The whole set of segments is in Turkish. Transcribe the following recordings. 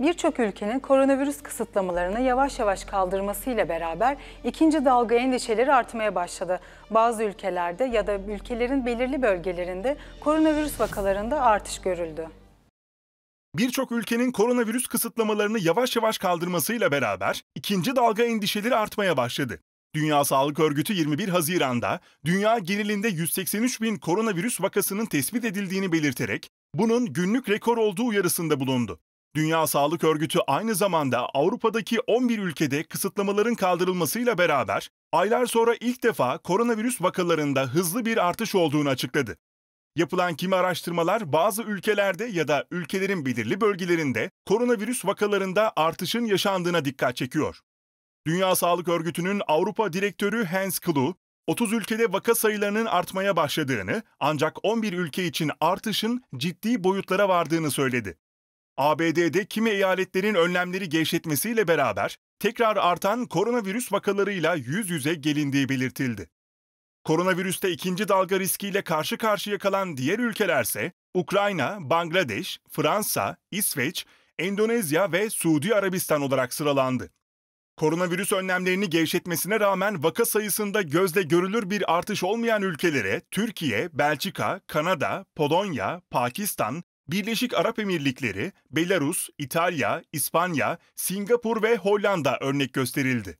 Birçok ülkenin koronavirüs kısıtlamalarını yavaş yavaş kaldırmasıyla beraber ikinci dalga endişeleri artmaya başladı. Bazı ülkelerde ya da ülkelerin belirli bölgelerinde koronavirüs vakalarında artış görüldü. Birçok ülkenin koronavirüs kısıtlamalarını yavaş yavaş kaldırmasıyla beraber ikinci dalga endişeleri artmaya başladı. Dünya Sağlık Örgütü 21 Haziran'da dünya genelinde 183 bin koronavirüs vakasının tespit edildiğini belirterek bunun günlük rekor olduğu uyarısında bulundu. Dünya Sağlık Örgütü aynı zamanda Avrupa'daki 11 ülkede kısıtlamaların kaldırılmasıyla beraber aylar sonra ilk defa koronavirüs vakalarında hızlı bir artış olduğunu açıkladı. Yapılan kimi araştırmalar bazı ülkelerde ya da ülkelerin belirli bölgelerinde koronavirüs vakalarında artışın yaşandığına dikkat çekiyor. Dünya Sağlık Örgütü'nün Avrupa Direktörü Hans Kluge, 30 ülkede vaka sayılarının artmaya başladığını ancak 11 ülke için artışın ciddi boyutlara vardığını söyledi. ABD'de kimi eyaletlerin önlemleri gevşetmesiyle beraber tekrar artan koronavirüs vakalarıyla yüz yüze gelindiği belirtildi. Koronavirüste ikinci dalga riskiyle karşı karşıya kalan diğer ülkelerse Ukrayna, Bangladeş, Fransa, İsveç, Endonezya ve Suudi Arabistan olarak sıralandı. Koronavirüs önlemlerini gevşetmesine rağmen vaka sayısında gözle görülür bir artış olmayan ülkelere Türkiye, Belçika, Kanada, Polonya, Pakistan, Birleşik Arap Emirlikleri, Belarus, İtalya, İspanya, Singapur ve Hollanda örnek gösterildi.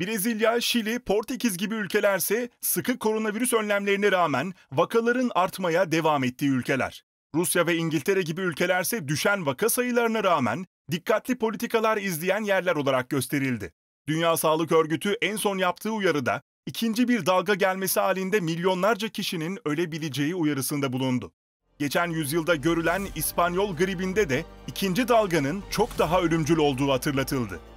Brezilya, Şili, Portekiz gibi ülkelerse sıkı koronavirüs önlemlerine rağmen vakaların artmaya devam ettiği ülkeler. Rusya ve İngiltere gibi ülkelerse düşen vaka sayılarına rağmen dikkatli politikalar izleyen yerler olarak gösterildi. Dünya Sağlık Örgütü en son yaptığı uyarıda ikinci bir dalga gelmesi halinde milyonlarca kişinin ölebileceği uyarısında bulundu. Geçen yüzyılda görülen İspanyol gribinde de ikinci dalganın çok daha ölümcül olduğu hatırlatıldı.